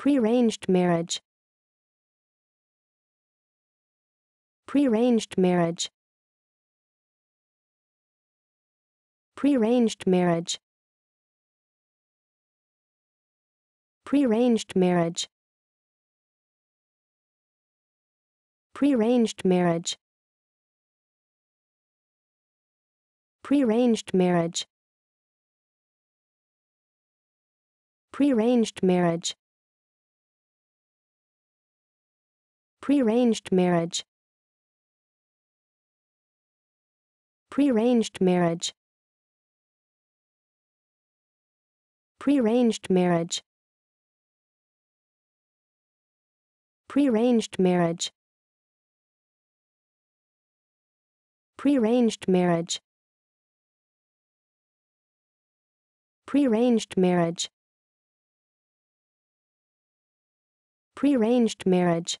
Prearranged marriage. Prearranged marriage. Prearranged marriage. Prearranged marriage. Prearranged marriage. Prearranged marriage. Prearranged marriage. Prearranged marriage. Prearranged marriage. Prearranged marriage. Prearranged marriage. Prearranged marriage. Prearranged marriage. Prearranged marriage.